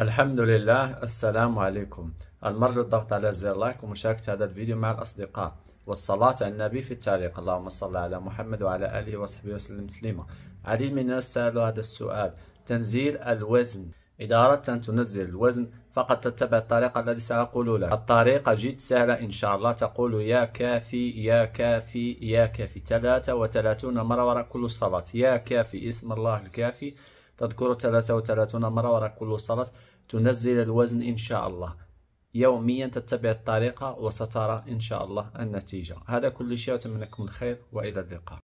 الحمد لله السلام عليكم المرجو الضغط على زر لايك ومشاركة هذا الفيديو مع الأصدقاء والصلاة على النبي في التعليق اللهم صل على محمد وعلى آله وصحبه وسلم تسليما عديد من الناس سألوا هذا السؤال تنزيل الوزن إذا أردت أن تنزل الوزن فقط تتبع الطريقة التي سأقول لك الطريقة جد سهلة إن شاء الله تقول يا كافي يا كافي يا كافي 33 مرة وراء كل صلاة يا كافي اسم الله الكافي تذكر 33 مرة وراء كل صلاة تنزل الوزن إن شاء الله يوميا تتبع الطريقة وسترى إن شاء الله النتيجة هذا كل شيء أتمنى لكم الخير وإلى اللقاء